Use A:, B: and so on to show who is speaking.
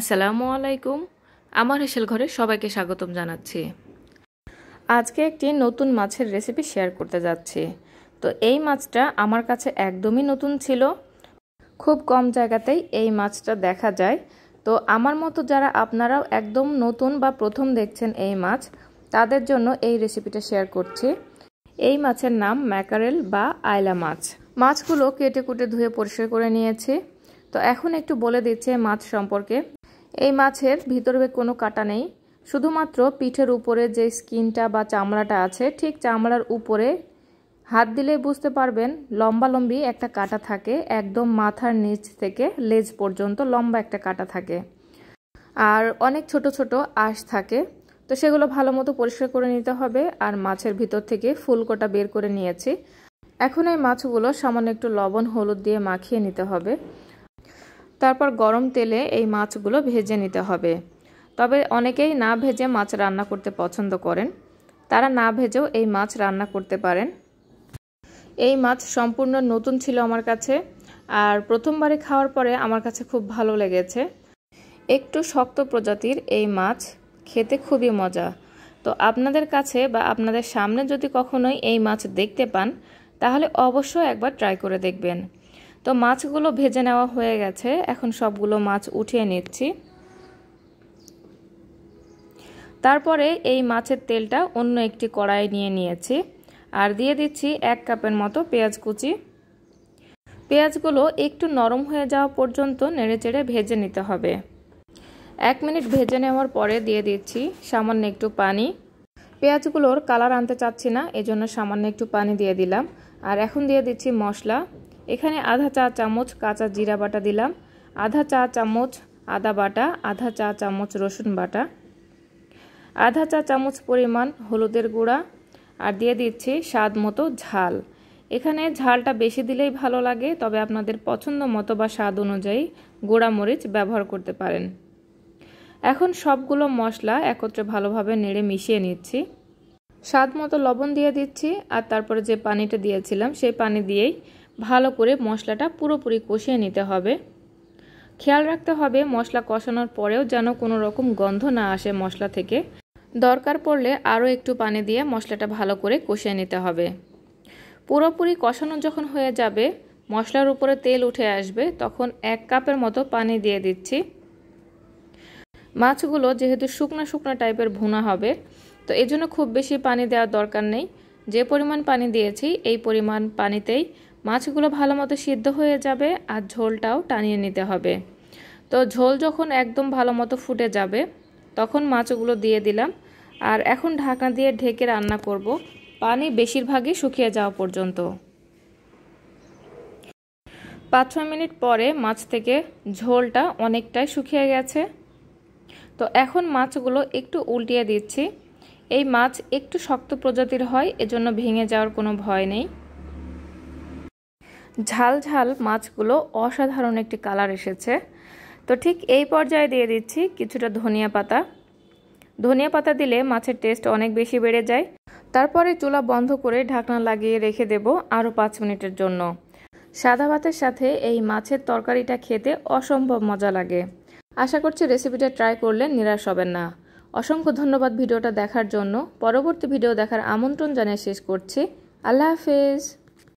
A: আসসালামু আলাইকুম আমার হেসেল ঘরে সবাইকে স্বাগতম জানাচ্ছি আজকে একটি নতুন মাছের রেসিপি শেয়ার করতে যাচ্ছি তো এই মাছটা আমার কাছে একদমই নতুন ছিল খুব কম জায়গাতেই এই মাছটা দেখা যায় তো আমার মতো যারা আপনারাও একদম নতুন বা প্রথম দেখছেন এই মাছ তাদের জন্য এই রেসিপিটা শেয়ার করছি এই মাছের নাম ম্যাকারেল বা আয়লা মাছ মাছগুলো কেটে কুটে ধুয়ে পরিষ্কার করে নিয়েছি তো এখন একটু বলে দিচ্ছে মাছ সম্পর্কে এই মাছের ভিতরে কোনো কাটা নেই শুধুমাত্র পিঠের উপরে যে স্কিনটা বা চামড়াটা আছে ঠিক চামড়ার উপরে হাত দিলে বুঝতে পারবেন লম্বা লম্বি একটা কাটা থাকে একদম মাথার নিচ থেকে লেজ পর্যন্ত লম্বা একটা কাটা থাকে আর অনেক ছোট ছোট আঁশ থাকে তো সেগুলো ভালো মতো পরিষ্কার করে নিতে হবে আর মাছের ভিতর থেকে ফুলকোটা বের করে নিয়েছি এখন এই মাছগুলো সামান্য একটু লবণ হলুদ দিয়ে মাখিয়ে নিতে হবে তারপর গরম তেলে এই মাছগুলো ভেজে নিতে হবে তবে অনেকেই না ভেজে মাছ রান্না করতে পছন্দ করেন তারা না ভেজেও এই মাছ রান্না করতে পারেন এই মাছ সম্পূর্ণ নতুন ছিল আমার কাছে আর প্রথমবারে খাওয়ার পরে আমার কাছে খুব ভালো লেগেছে একটু শক্ত প্রজাতির এই মাছ খেতে খুবই মজা তো আপনাদের কাছে বা আপনাদের সামনে যদি কখনোই এই মাছ দেখতে পান তাহলে অবশ্যই একবার ট্রাই করে দেখবেন তো মাছগুলো ভেজে নেওয়া হয়ে গেছে এখন সবগুলো মাছ উঠিয়ে নিচ্ছি তারপরে এই মাছের তেলটা অন্য একটি কড়াই নিয়ে নিয়েছি আর দিয়ে দিচ্ছি এক কাপের মতো পেঁয়াজ কুচি পেঁয়াজগুলো একটু নরম হয়ে যাওয়া পর্যন্ত নেড়েচেড়ে ভেজে নিতে হবে এক মিনিট ভেজে নেওয়ার পরে দিয়ে দিচ্ছি সামান্য একটু পানি পেঁয়াজগুলোর কালার আনতে চাচ্ছি না এজন্য সামান্য একটু পানি দিয়ে দিলাম আর এখন দিয়ে দিচ্ছি মশলা এখানে আধা চা চামচ কাঁচা জিরা বাটা দিলাম আধা চা চামচ আদা বাটা আধা চা চামচ রসুন বাটা আধা চা চামচ পরিমাণ হলুদের গুঁড়া আর দিয়ে দিচ্ছি স্বাদ মতো ঝাল এখানে ঝালটা বেশি দিলেই ভালো লাগে তবে আপনাদের পছন্দ মতো বা স্বাদ অনুযায়ী গোড়া মরিচ ব্যবহার করতে পারেন এখন সবগুলো মশলা একত্রে ভালোভাবে নেড়ে মিশিয়ে নিচ্ছি স্বাদ মতো লবণ দিয়ে দিচ্ছি আর তারপরে যে পানিটা দিয়েছিলাম সেই পানি দিয়েই ভালো করে মশলাটা পুরোপুরি কষিয়ে নিতে হবে খেয়াল রাখতে হবে মশলা কষানোর পরেও যেন কোনো রকম গন্ধ না আসে মশলা থেকে দরকার পড়লে আরও একটু পানি দিয়ে মশলাটা ভালো করে কষিয়ে নিতে হবে পুরোপুরি কষানো যখন হয়ে যাবে মশলার উপরে তেল উঠে আসবে তখন এক কাপের মতো পানি দিয়ে দিচ্ছি মাছগুলো যেহেতু শুকনো শুকনো টাইপের ভুনা হবে তো এজন্য খুব বেশি পানি দেওয়ার দরকার নেই যে পরিমাণ পানি দিয়েছি এই পরিমাণ পানিতেই মাছগুলো ভালো মতো সিদ্ধ হয়ে যাবে আর ঝোলটাও টানিয়ে নিতে হবে তো ঝোল যখন একদম ভালো মতো ফুটে যাবে তখন মাছগুলো দিয়ে দিলাম আর এখন ঢাকনা দিয়ে ঢেকে রান্না করব পানি বেশিরভাগই শুকিয়ে যাওয়া পর্যন্ত পাঁচ ছয় মিনিট পরে মাছ থেকে ঝোলটা অনেকটাই শুকিয়ে গেছে তো এখন মাছগুলো একটু উল্টিয়ে দিচ্ছি এই মাছ একটু শক্ত প্রজাতির হয় এজন্য ভেঙে যাওয়ার কোনো ভয় নেই ঝাল ঝাল মাছগুলো অসাধারণ একটি কালার এসেছে তো ঠিক এই পর্যায়ে দিয়ে দিচ্ছি কিছুটা ধনিয়া পাতা ধনিয়া পাতা দিলে মাছের টেস্ট অনেক বেশি বেড়ে যায় তারপরে চুলা বন্ধ করে ঢাকনা লাগিয়ে রেখে দেব আরও পাঁচ মিনিটের জন্য সাদা ভাতের সাথে এই মাছের তরকারিটা খেতে অসম্ভব মজা লাগে আশা করছি রেসিপিটা ট্রাই করলে নিরাশ হবেন না অসংখ্য ধন্যবাদ ভিডিওটা দেখার জন্য পরবর্তী ভিডিও দেখার আমন্ত্রণ জানিয়ে শেষ করছি আল্লাহ হাফেজ